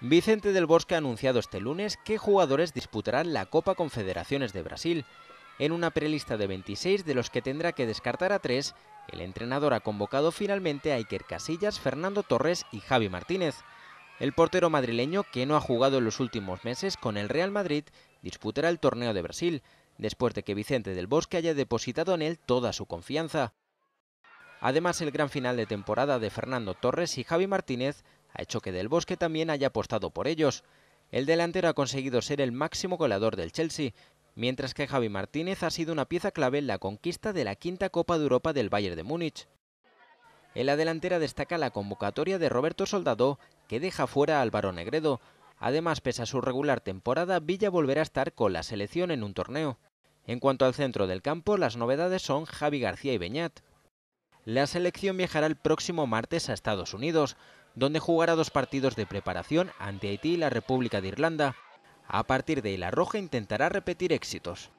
Vicente del Bosque ha anunciado este lunes qué jugadores disputarán la Copa Confederaciones de Brasil. En una prelista de 26 de los que tendrá que descartar a tres, el entrenador ha convocado finalmente a Iker Casillas, Fernando Torres y Javi Martínez. El portero madrileño, que no ha jugado en los últimos meses con el Real Madrid, disputará el torneo de Brasil, después de que Vicente del Bosque haya depositado en él toda su confianza. Además, el gran final de temporada de Fernando Torres y Javi Martínez ha hecho que Del Bosque también haya apostado por ellos. El delantero ha conseguido ser el máximo goleador del Chelsea, mientras que Javi Martínez ha sido una pieza clave en la conquista de la quinta Copa de Europa del Bayern de Múnich. En la delantera destaca la convocatoria de Roberto Soldado, que deja fuera a Álvaro Negredo. Además, pese a su regular temporada, Villa volverá a estar con la selección en un torneo. En cuanto al centro del campo, las novedades son Javi García y Beñat. La selección viajará el próximo martes a Estados Unidos donde jugará dos partidos de preparación ante Haití y la República de Irlanda. A partir de la Roja intentará repetir éxitos.